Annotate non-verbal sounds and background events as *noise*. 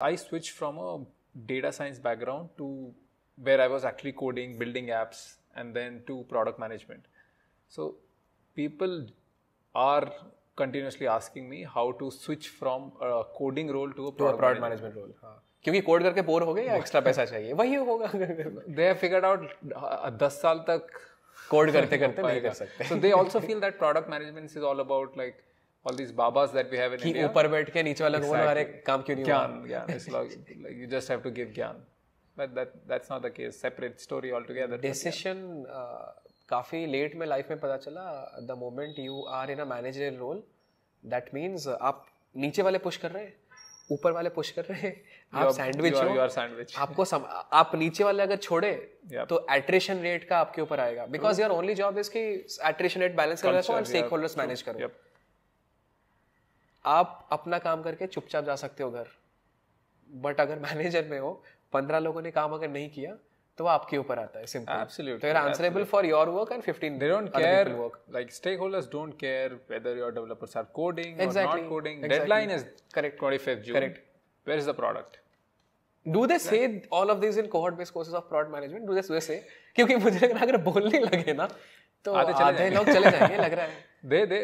I switched from a data science background to where I was actually coding, building apps, and then to product management. So people are continuously asking me how to switch from a coding role to a product, product management role. हाँ. क्योंकि code करके bore हो गए या extra पैसा *laughs* चाहिए वही होगा दे हैव फिगर्ड आउट दस साल तक कोड करते करते नहीं कर सकते so they also feel that product management is all about like all these babas that we have in ki India. Upar बैठ ke niche wala exactly. हमारे kaam kyun nahi ज्ञान ज्ञान it's like, like you just have to give gyan. but that that's not the case separate story altogether decision uh, काफ़ी late में life में पता चला the moment you are in a manager role that means आप नीचे वाले push कर रहे हैं ऊपर वाले पुश कर रहे हैं आप सैंडविच हो सैंडविच आपको सम, आप नीचे वाले अगर छोड़े yep. तो एट्रेशन रेट का आपके ऊपर आएगा because your only job is key attrition rate balance कर रखो और स्टेक होल्डर्स मैनेज करो आप अपना काम करके चुपचाप जा सकते हो घर बट अगर मैनेजर में हो पंद्रह लोगों ने काम अगर नहीं किया तो वो आपके ऊपर आता है simple absolutely they answerable for your work and 15 they don't care work like holders don't care whether your developers are coding और not coding deadline is correct 25th June correct where is the product do they say all of this in cohort based courses of fraud management do they say क्योंकि मुझे लग रहा है अगर बोलने लगे ना तो आधे लोग चले जाएंगे लग रहा है *laughs* दे दे